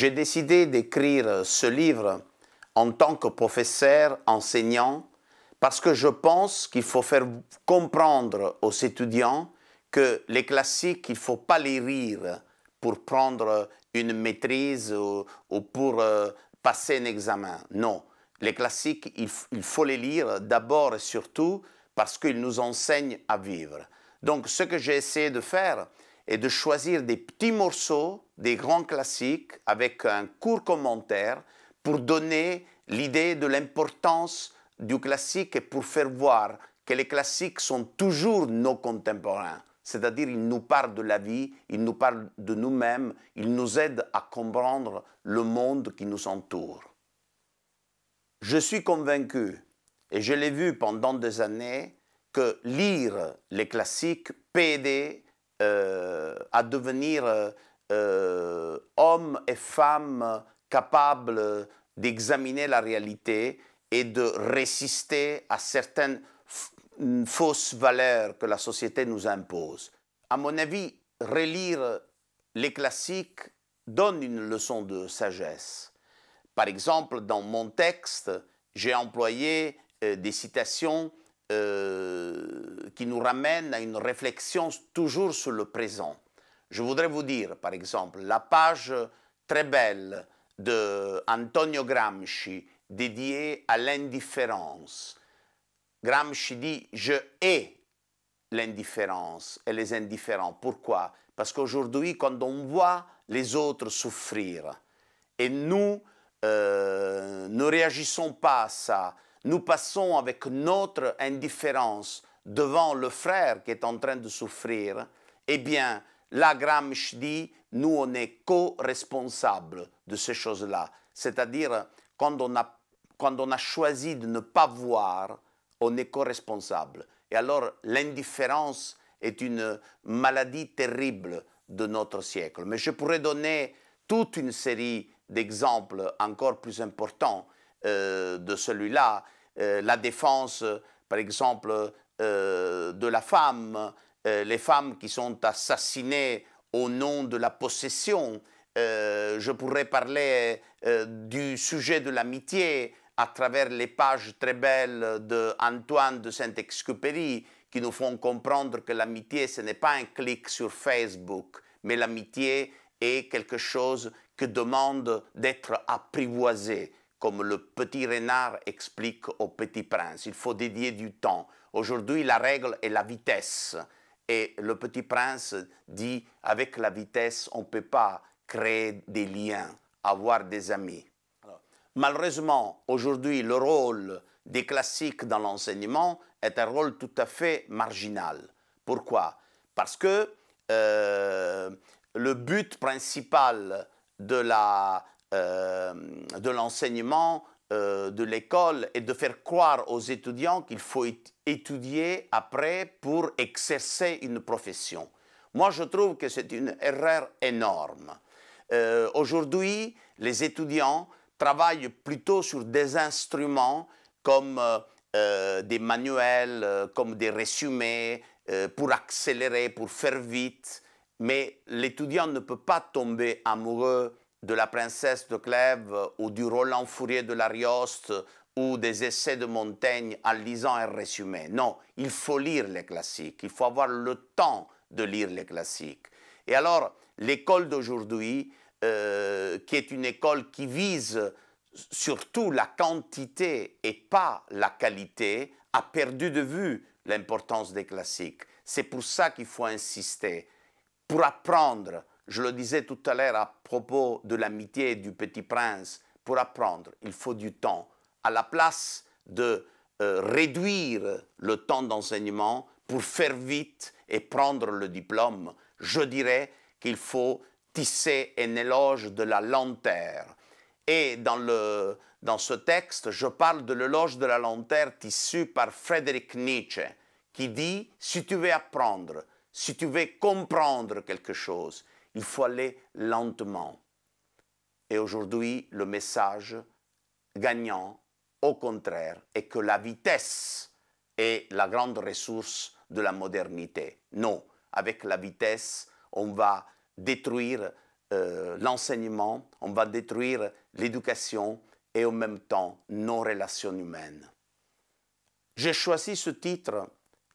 J'ai décidé d'écrire ce livre en tant que professeur, enseignant, parce que je pense qu'il faut faire comprendre aux étudiants que les classiques, il ne faut pas les lire pour prendre une maîtrise ou, pour euh, passer un examen. Non, les classiques, il faut les lire d'abord et surtout parce qu'ils nous enseignent à vivre. Donc ce que j'ai essayé de faire, et de choisir des petits morceaux des grands classiques avec un court commentaire pour donner l'idée de l'importance du classique et pour faire voir que les classiques sont toujours nos contemporains. C'est-à-dire, ils nous parlent de la vie, ils nous parlent de nous-mêmes, ils nous aident à comprendre le monde qui nous entoure. Je suis convaincu, et je l'ai vu pendant des années, que lire les classiques peut aider euh, à devenir euh, euh, hommes et femmes capables d'examiner la réalité et de résister à certaines fausses valeurs que la société nous impose. À mon avis, relire les classiques donne une leçon de sagesse. Par exemple, dans mon texte, j'ai employé des citations euh, qui nous ramène à une réflexion toujours sur le présent. Je voudrais vous dire, par exemple, la page très belle de Antonio Gramsci dédiée à l'indifférence. Gramsci dit Je hais l'indifférence et les indifférents. Pourquoi Parce qu'aujourd'hui, quand on voit les autres souffrir et nous euh, ne réagissons pas à ça, nous passons avec notre indifférence devant le frère qui est en train de souffrir, eh bien, la Gramsci dit, nous, on est co-responsables de ces choses-là. C'est-à-dire, quand, on a, quand on a choisi de ne pas voir, on est co-responsable. Et alors, l'indifférence est une maladie terrible de notre siècle. Mais je pourrais donner toute une série d'exemples encore plus importants euh, de celui-là. Euh, la défense, par exemple, euh, de la femme, euh, les femmes qui sont assassinées au nom de la possession. je pourrais parler du sujet de l'amitié à travers les pages très belles de de Saint-Exupéry qui nous font comprendre que l'amitié, ce n'est pas un clic sur Facebook, mais l'amitié est quelque chose qui demande d'être apprivoisé, comme le petit renard explique au petit prince. Il faut dédier du temps. Aujourd'hui, la règle est la vitesse. Et le petit prince dit, avec la vitesse, on ne peut pas créer des liens, avoir des amis. Malheureusement, aujourd'hui, le rôle des classiques dans l'enseignement est un rôle tout à fait marginal. Pourquoi Parce que euh, le but principal de la, euh, de l'enseignement euh, de l'école et de faire croire aux étudiants qu'il faut étudier après pour exercer une profession. Moi, je trouve que c'est une erreur énorme. Euh, aujourd'hui, les étudiants travaillent plutôt sur des instruments comme des manuels, comme des résumés, pour accélérer, pour faire vite. Mais l'étudiant ne peut pas tomber amoureux de la princesse de Clèves euh, ou du Roland Fourier de l'Arioste euh, ou des essais de Montaigne en lisant un résumé. Non, il faut lire les classiques, il faut avoir le temps de lire les classiques. Et alors, l'école d'aujourd'hui, euh, qui est une école qui vise surtout la quantité et pas la qualité, a perdu de vue l'importance des classiques. C'est pour ça qu'il faut insister, pour apprendre je le disais tout à l'heure à propos de l'amitié du petit prince, pour apprendre, il faut du temps. À la place de euh, réduire le temps d'enseignement pour faire vite et prendre le diplôme, je dirais qu'il faut tisser un éloge de la lanterne. Et dans, ce texte, je parle de l'éloge de la lanterne tissue par Frédéric Nietzsche, qui dit, si tu veux apprendre, si tu veux comprendre quelque chose, il faut aller lentement. Et aujourd'hui, le message gagnant, au contraire, est que la vitesse est la grande ressource de la modernité. Non, avec la vitesse, on va détruire euh, l'enseignement, on va détruire l'éducation et en même temps nos relations humaines. J'ai choisi ce titre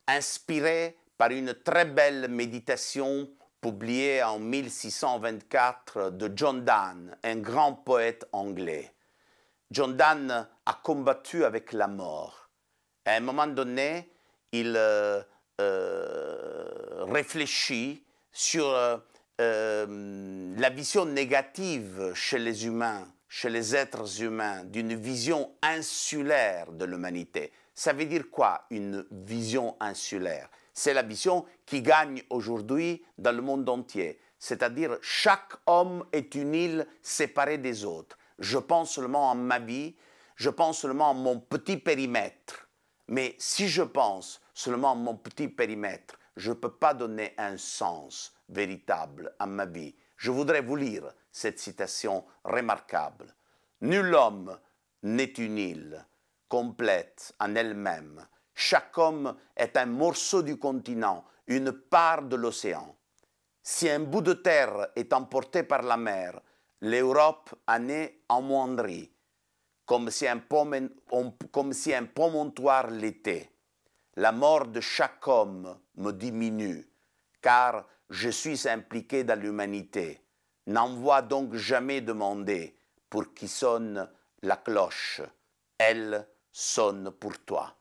inspiré par une très belle méditation publié en 1624 de John Donne, un grand poète anglais. John Donne a combattu avec la mort. À un moment donné, il euh, euh, réfléchit sur euh, la vision négative chez les humains, chez les êtres humains, d'une vision insulaire de l'humanité. Ça veut dire quoi une vision insulaire c'est la l'ambition qui gagne aujourd'hui dans le monde entier. C'est-à-dire chaque homme est une île séparée des autres. Je pense seulement à ma vie, je pense seulement à mon petit périmètre. Mais si je pense seulement à mon petit périmètre, je ne peux pas donner un sens véritable à ma vie. Je voudrais vous lire cette citation remarquable. Nul homme n'est une île complète en elle-même chaque homme est un morceau du continent, une part de l'océan. Si un bout de terre est emporté par la mer, l'Europe en est amoindrie, comme si un, pomme, comme si un promontoire l'était. La mort de chaque homme me diminue, car je suis impliqué dans l'humanité. N'envoie donc jamais demander pour qui sonne la cloche. Elle sonne pour toi.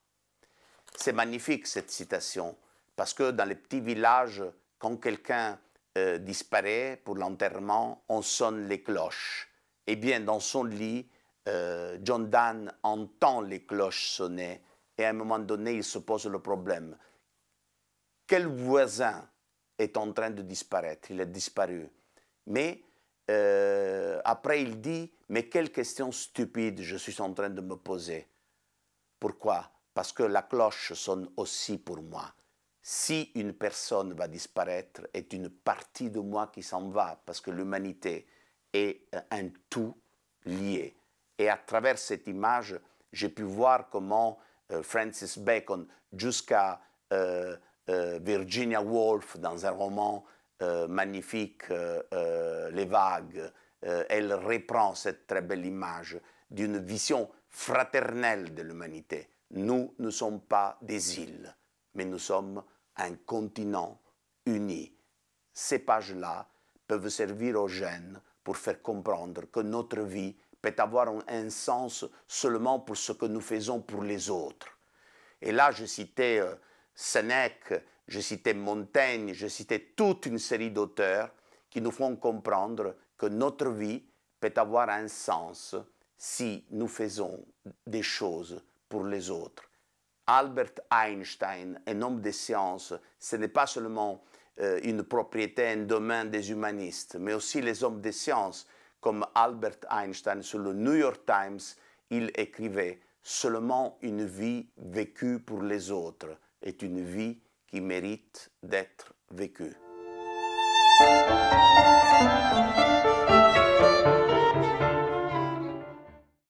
C'est magnifique cette citation, parce que dans les petits villages, quand quelqu'un euh, disparaît pour l'enterrement, on sonne les cloches. Eh bien, dans son lit, euh, John Dan entend les cloches sonner et à un moment donné, il se pose le problème. Quel voisin est en train de disparaître Il a disparu. Mais euh, après, il dit, mais quelle question stupide je suis en train de me poser. Pourquoi parce que la cloche sonne aussi pour moi. Si une personne va disparaître, est une partie de moi qui s'en va, parce que l'humanité est un tout lié. Et à travers cette image, j'ai pu voir comment euh, Francis Bacon, jusqu'à euh, euh, Virginia Woolf, dans un roman magnifique, Les vagues, elle reprend cette très belle image d'une vision fraternelle de l'humanité. Nous ne sommes pas des îles, mais nous sommes un continent uni. Ces pages-là peuvent servir aux jeunes pour faire comprendre que notre vie peut avoir un sens seulement pour ce que nous faisons pour les autres. Et là, je citais euh, Sénèque, je citais Montaigne, je citais toute une série d'auteurs qui nous font comprendre que notre vie peut avoir un sens si nous faisons des choses pour les autres. Albert Einstein, un homme des sciences, ce n'est pas seulement euh, une propriété, un domaine des humanistes, mais aussi les hommes des sciences comme Albert Einstein, sur le New York Times, il écrivait Seulement une vie vécue pour les autres est une vie qui mérite d'être vécue.